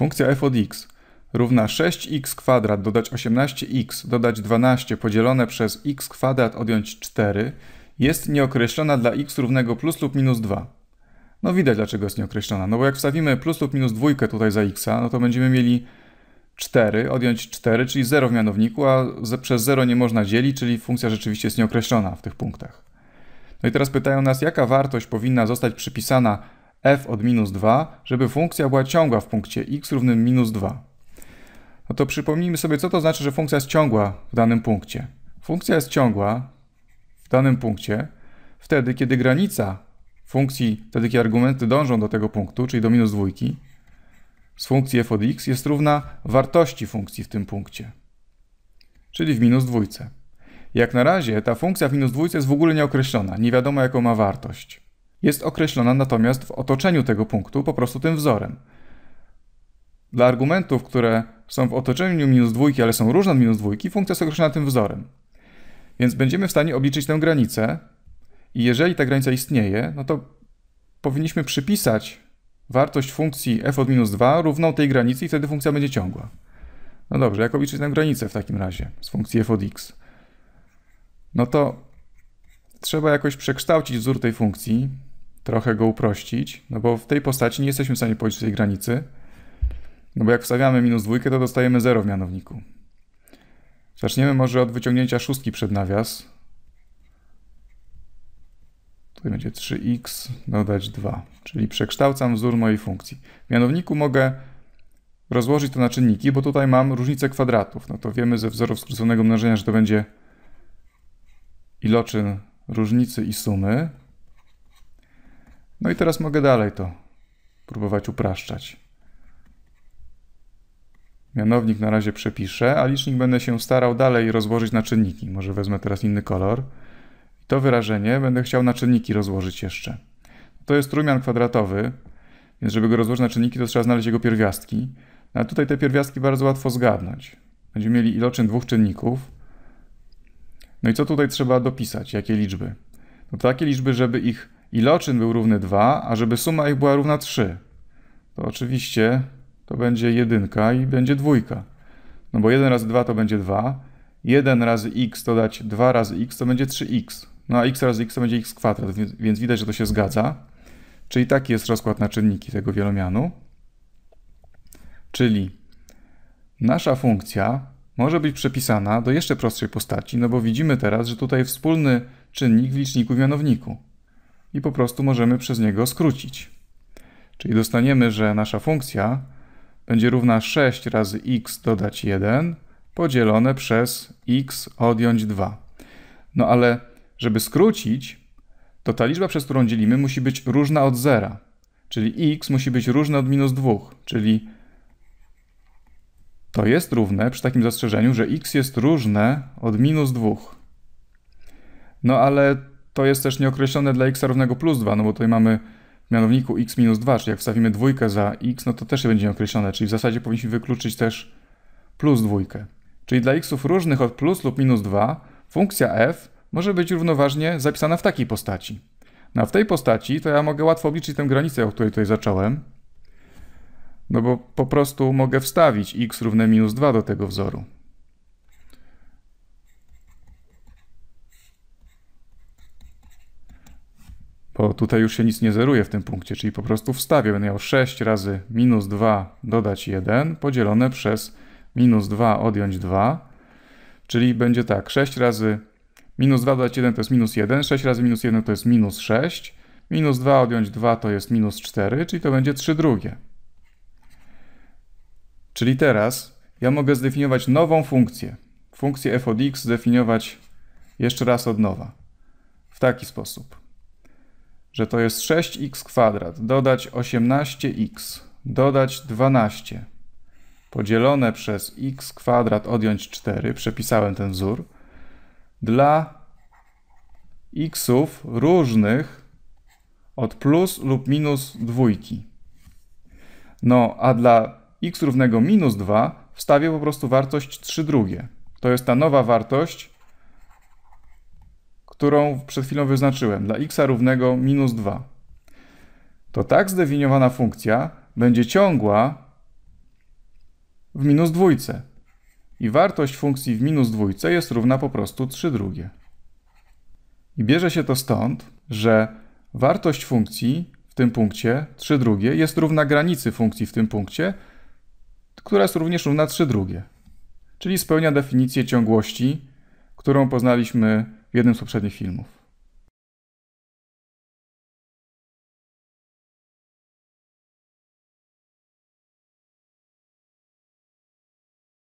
Funkcja f od x równa 6x kwadrat dodać 18x dodać 12 podzielone przez x kwadrat odjąć 4 jest nieokreślona dla x równego plus lub minus 2. No widać dlaczego jest nieokreślona, no bo jak wstawimy plus lub minus 2 tutaj za x, no to będziemy mieli 4 odjąć 4, czyli 0 w mianowniku, a przez 0 nie można dzielić, czyli funkcja rzeczywiście jest nieokreślona w tych punktach. No i teraz pytają nas, jaka wartość powinna zostać przypisana f od minus 2, żeby funkcja była ciągła w punkcie x równym minus 2. No to przypomnijmy sobie, co to znaczy, że funkcja jest ciągła w danym punkcie. Funkcja jest ciągła w danym punkcie wtedy, kiedy granica funkcji, wtedy kiedy argumenty dążą do tego punktu, czyli do minus dwójki, z funkcji f od x jest równa wartości funkcji w tym punkcie, czyli w minus dwójce. Jak na razie ta funkcja w minus dwójce jest w ogóle nieokreślona, nie wiadomo jaką ma wartość jest określona natomiast w otoczeniu tego punktu po prostu tym wzorem. Dla argumentów, które są w otoczeniu minus dwójki, ale są różne od minus dwójki, funkcja jest określona tym wzorem. Więc będziemy w stanie obliczyć tę granicę i jeżeli ta granica istnieje, no to powinniśmy przypisać wartość funkcji f od minus 2 równą tej granicy i wtedy funkcja będzie ciągła. No dobrze, jak obliczyć tę granicę w takim razie z funkcji f od x? No to trzeba jakoś przekształcić wzór tej funkcji trochę go uprościć, no bo w tej postaci nie jesteśmy w stanie policzyć tej granicy, no bo jak wstawiamy minus dwójkę, to dostajemy 0 w mianowniku. Zaczniemy może od wyciągnięcia szóstki przed nawias. Tutaj będzie 3x dodać 2, czyli przekształcam wzór mojej funkcji. W mianowniku mogę rozłożyć to na czynniki, bo tutaj mam różnicę kwadratów. No to wiemy ze wzorów skróconego mnożenia, że to będzie iloczyn różnicy i sumy. No i teraz mogę dalej to próbować upraszczać. Mianownik na razie przepiszę, a licznik będę się starał dalej rozłożyć na czynniki. Może wezmę teraz inny kolor. I to wyrażenie będę chciał na czynniki rozłożyć jeszcze. To jest trójmian kwadratowy, więc żeby go rozłożyć na czynniki, to trzeba znaleźć jego pierwiastki. No, a tutaj te pierwiastki bardzo łatwo zgadnąć. Będziemy mieli iloczyn dwóch czynników. No i co tutaj trzeba dopisać? Jakie liczby? No takie liczby, żeby ich iloczyn był równy 2, a żeby suma ich była równa 3, to oczywiście to będzie jedynka i będzie dwójka. No bo 1 razy 2 to będzie 2, 1 razy x to dać 2 razy x to będzie 3x, no a x razy x to będzie x kwadrat, więc widać, że to się zgadza. Czyli taki jest rozkład na czynniki tego wielomianu. Czyli nasza funkcja może być przepisana do jeszcze prostszej postaci, no bo widzimy teraz, że tutaj wspólny czynnik w liczniku i mianowniku i po prostu możemy przez niego skrócić. Czyli dostaniemy, że nasza funkcja będzie równa 6 razy x dodać 1 podzielone przez x odjąć 2. No ale żeby skrócić, to ta liczba, przez którą dzielimy, musi być różna od zera. Czyli x musi być różne od minus 2, czyli to jest równe przy takim zastrzeżeniu, że x jest różne od minus 2. No ale to jest też nieokreślone dla x równego plus 2, no bo tutaj mamy w mianowniku x minus 2, czyli jak wstawimy dwójkę za x, no to też będzie nieokreślone, czyli w zasadzie powinniśmy wykluczyć też plus dwójkę. Czyli dla xów różnych od plus lub minus 2 funkcja f może być równoważnie zapisana w takiej postaci. No a w tej postaci to ja mogę łatwo obliczyć tę granicę, o której tutaj zacząłem, no bo po prostu mogę wstawić x równe minus 2 do tego wzoru. bo tutaj już się nic nie zeruje w tym punkcie, czyli po prostu wstawię. Będę miał 6 razy minus 2 dodać 1 podzielone przez minus 2 odjąć 2, czyli będzie tak, 6 razy minus 2 dodać 1 to jest minus 1, 6 razy minus 1 to jest minus 6, minus 2 odjąć 2 to jest minus 4, czyli to będzie 3 drugie. Czyli teraz ja mogę zdefiniować nową funkcję. Funkcję f od x zdefiniować jeszcze raz od nowa. W taki sposób że to jest 6x kwadrat dodać 18x dodać 12 podzielone przez x kwadrat odjąć 4, przepisałem ten wzór, dla xów różnych od plus lub minus dwójki. No, a dla x równego minus 2 wstawię po prostu wartość 3 drugie. To jest ta nowa wartość którą przed chwilą wyznaczyłem, dla x równego minus 2, to tak zdefiniowana funkcja będzie ciągła w minus dwójce. I wartość funkcji w minus dwójce jest równa po prostu 3 drugie. I bierze się to stąd, że wartość funkcji w tym punkcie 3 drugie jest równa granicy funkcji w tym punkcie, która jest również równa 3 drugie. Czyli spełnia definicję ciągłości, którą poznaliśmy w jednym z poprzednich filmów.